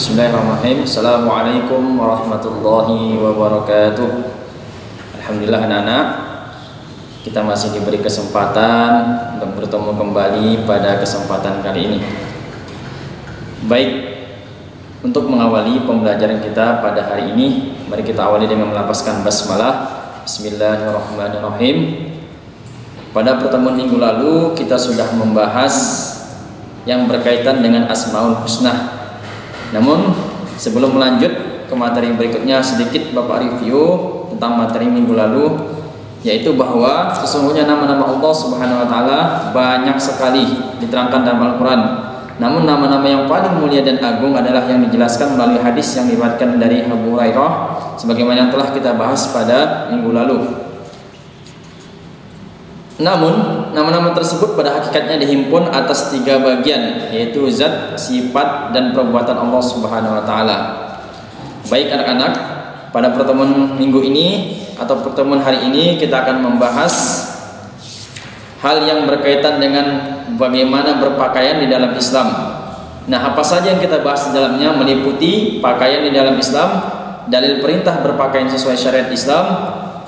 Bismillahirrahmanirrahim. Assalamualaikum warahmatullahi wabarakatuh. Alhamdulillah anak-anak kita masih diberi kesempatan untuk bertemu kembali pada kesempatan kali ini. Baik, untuk mengawali pembelajaran kita pada hari ini, mari kita awali dengan melapaskan basmalah. Bismillahirrahmanirrahim. Pada pertemuan minggu lalu kita sudah membahas yang berkaitan dengan Asmaul Husna namun sebelum melanjut ke materi berikutnya sedikit Bapak review tentang materi minggu lalu yaitu bahwa sesungguhnya nama-nama Allah Subhanahu wa taala banyak sekali diterangkan dalam Al-Qur'an. Namun nama-nama yang paling mulia dan agung adalah yang dijelaskan melalui hadis yang diriwayatkan dari Abu Hurairah sebagaimana yang telah kita bahas pada minggu lalu. Namun, nama-nama tersebut pada hakikatnya dihimpun atas tiga bagian, yaitu zat, sifat, dan perbuatan Allah Subhanahu wa taala. Baik anak-anak, pada pertemuan minggu ini atau pertemuan hari ini kita akan membahas hal yang berkaitan dengan bagaimana berpakaian di dalam Islam. Nah, apa saja yang kita bahas di dalamnya meliputi pakaian di dalam Islam, dalil perintah berpakaian sesuai syariat Islam,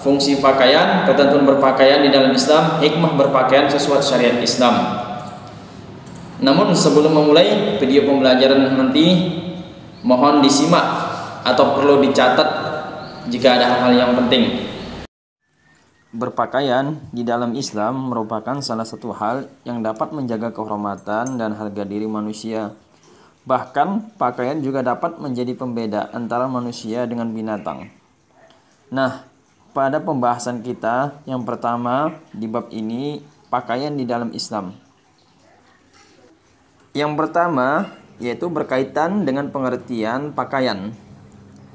fungsi pakaian, ketentuan berpakaian di dalam Islam, hikmah berpakaian sesuai syariat Islam. Namun sebelum memulai video pembelajaran nanti mohon disimak atau perlu dicatat jika ada hal-hal yang penting. Berpakaian di dalam Islam merupakan salah satu hal yang dapat menjaga kehormatan dan harga diri manusia. Bahkan pakaian juga dapat menjadi pembeda antara manusia dengan binatang. Nah, pada pembahasan kita yang pertama di bab ini pakaian di dalam Islam. Yang pertama yaitu berkaitan dengan pengertian pakaian.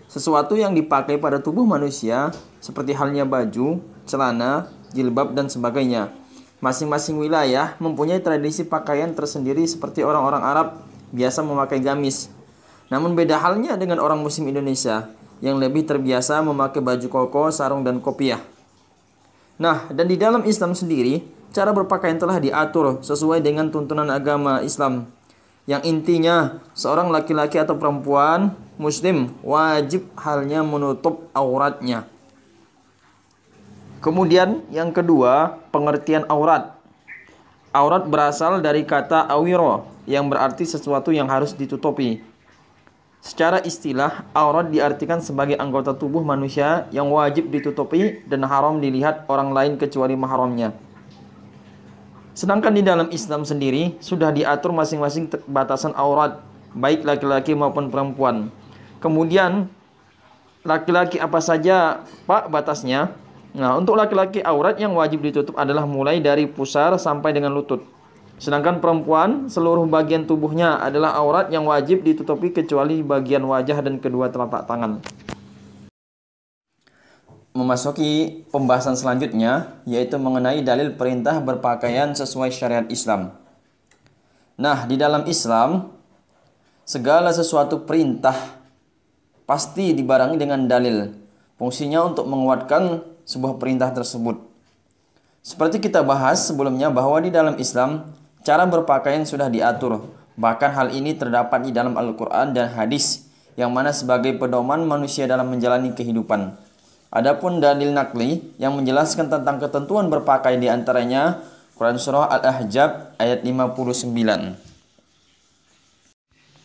Sesuatu yang dipakai pada tubuh manusia seperti halnya baju, celana, jilbab dan sebagainya. Masing-masing wilayah mempunyai tradisi pakaian tersendiri seperti orang-orang Arab biasa memakai gamis. Namun beda halnya dengan orang muslim Indonesia yang lebih terbiasa memakai baju koko, sarung, dan kopiah. Nah, dan di dalam Islam sendiri, cara berpakaian telah diatur sesuai dengan tuntunan agama Islam. Yang intinya, seorang laki-laki atau perempuan muslim wajib halnya menutup auratnya. Kemudian yang kedua, pengertian aurat. Aurat berasal dari kata awiro yang berarti sesuatu yang harus ditutupi. Secara istilah, aurat diartikan sebagai anggota tubuh manusia yang wajib ditutupi dan haram dilihat orang lain kecuali mahramnya. Sedangkan di dalam Islam sendiri sudah diatur masing-masing batasan aurat baik laki-laki maupun perempuan. Kemudian laki-laki apa saja Pak batasnya? Nah, untuk laki-laki aurat yang wajib ditutup adalah mulai dari pusar sampai dengan lutut. Sedangkan perempuan, seluruh bagian tubuhnya adalah aurat yang wajib ditutupi kecuali bagian wajah dan kedua telapak tangan. Memasuki pembahasan selanjutnya, yaitu mengenai dalil perintah berpakaian sesuai syariat Islam. Nah, di dalam Islam, segala sesuatu perintah pasti dibarengi dengan dalil. Fungsinya untuk menguatkan sebuah perintah tersebut. Seperti kita bahas sebelumnya bahwa di dalam Islam, Cara berpakaian sudah diatur, bahkan hal ini terdapat di dalam Al-Quran dan hadis yang mana sebagai pedoman manusia dalam menjalani kehidupan. Adapun dalil nakli yang menjelaskan tentang ketentuan berpakaian di antaranya Quran Surah al ahjab ayat 59.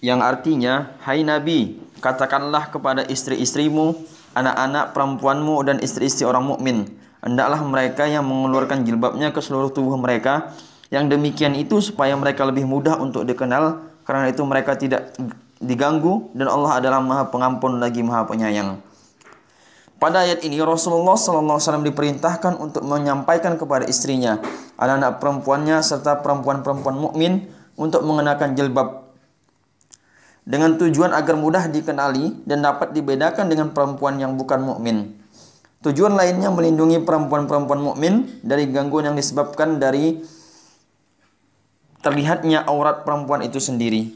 Yang artinya, Hai Nabi, katakanlah kepada istri-istrimu, anak-anak perempuanmu dan istri-istri orang mukmin, hendaklah mereka yang mengeluarkan jilbabnya ke seluruh tubuh mereka yang demikian itu supaya mereka lebih mudah untuk dikenal karena itu mereka tidak diganggu dan Allah adalah Maha Pengampun lagi Maha Penyayang. Pada ayat ini Rasulullah alaihi wasallam diperintahkan untuk menyampaikan kepada istrinya, anak-anak perempuannya serta perempuan-perempuan mukmin untuk mengenakan jilbab dengan tujuan agar mudah dikenali dan dapat dibedakan dengan perempuan yang bukan mukmin. Tujuan lainnya melindungi perempuan-perempuan mukmin dari gangguan yang disebabkan dari terlihatnya aurat perempuan itu sendiri.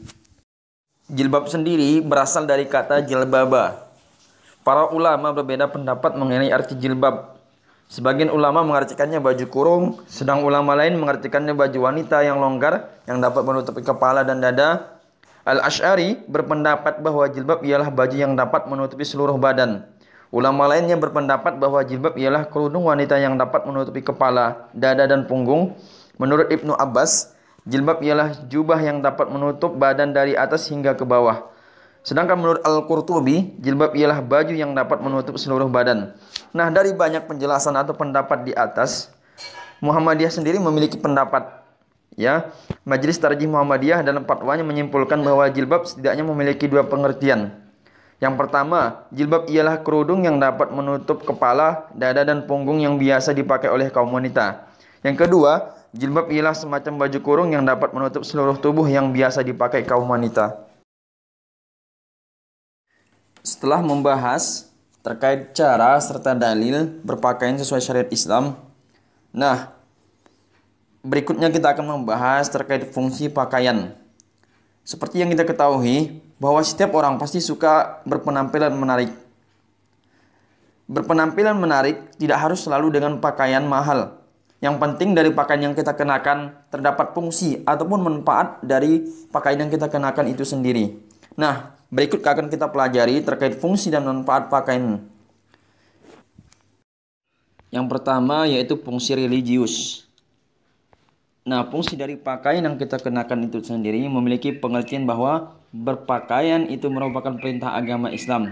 Jilbab sendiri berasal dari kata jilbaba. Para ulama berbeda pendapat mengenai arti jilbab. Sebagian ulama mengartikannya baju kurung, sedang ulama lain mengartikannya baju wanita yang longgar yang dapat menutupi kepala dan dada. Al-Ash'ari berpendapat bahwa jilbab ialah baju yang dapat menutupi seluruh badan. Ulama lainnya berpendapat bahwa jilbab ialah kerudung wanita yang dapat menutupi kepala, dada, dan punggung. Menurut Ibnu Abbas, Jilbab ialah jubah yang dapat menutup badan dari atas hingga ke bawah. Sedangkan menurut Al-Qurtubi, jilbab ialah baju yang dapat menutup seluruh badan. Nah, dari banyak penjelasan atau pendapat di atas, Muhammadiyah sendiri memiliki pendapat ya. Majelis Tarjih Muhammadiyah dalam fatwanya menyimpulkan bahwa jilbab setidaknya memiliki dua pengertian. Yang pertama, jilbab ialah kerudung yang dapat menutup kepala, dada dan punggung yang biasa dipakai oleh kaum wanita. Yang kedua, Jilbab ialah semacam baju kurung yang dapat menutup seluruh tubuh yang biasa dipakai kaum wanita. Setelah membahas terkait cara serta dalil berpakaian sesuai syariat Islam, nah, berikutnya kita akan membahas terkait fungsi pakaian. Seperti yang kita ketahui, bahwa setiap orang pasti suka berpenampilan menarik. Berpenampilan menarik tidak harus selalu dengan pakaian mahal yang penting dari pakaian yang kita kenakan terdapat fungsi ataupun manfaat dari pakaian yang kita kenakan itu sendiri. Nah, berikut akan kita pelajari terkait fungsi dan manfaat pakaian. Yang pertama yaitu fungsi religius. Nah, fungsi dari pakaian yang kita kenakan itu sendiri memiliki pengertian bahwa berpakaian itu merupakan perintah agama Islam.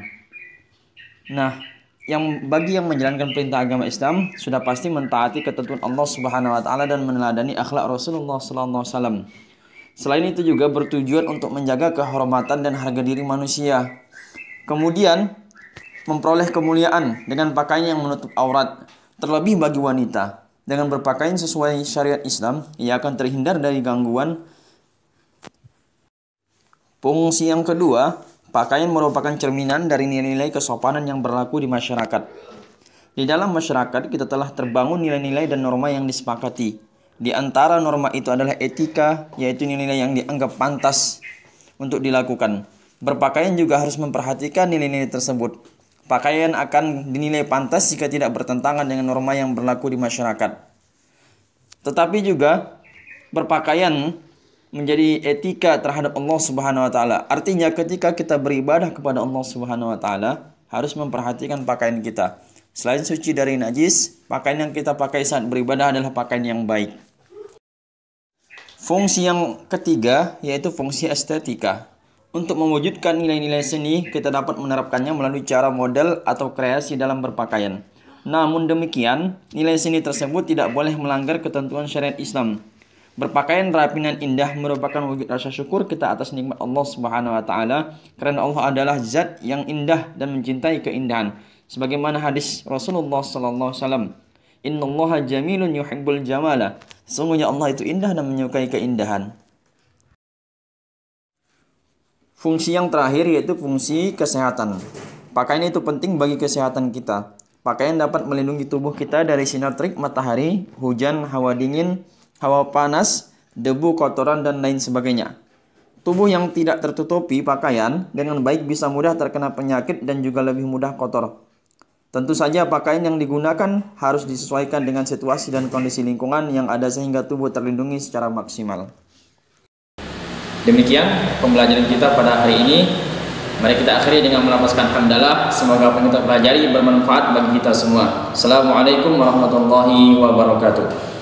Nah, yang bagi yang menjalankan perintah agama Islam sudah pasti mentaati ketentuan Allah Subhanahu wa taala dan meneladani akhlak Rasulullah sallallahu alaihi wasallam. Selain itu juga bertujuan untuk menjaga kehormatan dan harga diri manusia. Kemudian memperoleh kemuliaan dengan pakaian yang menutup aurat, terlebih bagi wanita. Dengan berpakaian sesuai syariat Islam, ia akan terhindar dari gangguan. Fungsi yang kedua Pakaian merupakan cerminan dari nilai-nilai kesopanan yang berlaku di masyarakat. Di dalam masyarakat, kita telah terbangun nilai-nilai dan norma yang disepakati. Di antara norma itu adalah etika, yaitu nilai-nilai yang dianggap pantas untuk dilakukan. Berpakaian juga harus memperhatikan nilai-nilai tersebut. Pakaian akan dinilai pantas jika tidak bertentangan dengan norma yang berlaku di masyarakat. Tetapi juga berpakaian menjadi etika terhadap Allah Subhanahu wa taala. Artinya ketika kita beribadah kepada Allah Subhanahu wa taala harus memperhatikan pakaian kita. Selain suci dari najis, pakaian yang kita pakai saat beribadah adalah pakaian yang baik. Fungsi yang ketiga yaitu fungsi estetika. Untuk mewujudkan nilai-nilai seni, kita dapat menerapkannya melalui cara model atau kreasi dalam berpakaian. Namun demikian, nilai seni tersebut tidak boleh melanggar ketentuan syariat Islam, Berpakaian rapi dan indah merupakan wujud rasa syukur kita atas nikmat Allah Subhanahu wa taala karena Allah adalah zat yang indah dan mencintai keindahan. Sebagaimana hadis Rasulullah sallallahu alaihi wasallam, jamilun yuhibbul jamala." Sungguhnya Allah itu indah dan menyukai keindahan. Fungsi yang terakhir yaitu fungsi kesehatan. Pakaian itu penting bagi kesehatan kita. Pakaian dapat melindungi tubuh kita dari sinar terik matahari, hujan, hawa dingin, hawa panas, debu, kotoran, dan lain sebagainya. Tubuh yang tidak tertutupi pakaian dengan baik bisa mudah terkena penyakit dan juga lebih mudah kotor. Tentu saja pakaian yang digunakan harus disesuaikan dengan situasi dan kondisi lingkungan yang ada sehingga tubuh terlindungi secara maksimal. Demikian pembelajaran kita pada hari ini. Mari kita akhiri dengan melampaskan hamdalah. Semoga apa yang kita pelajari bermanfaat bagi kita semua. Assalamualaikum warahmatullahi wabarakatuh.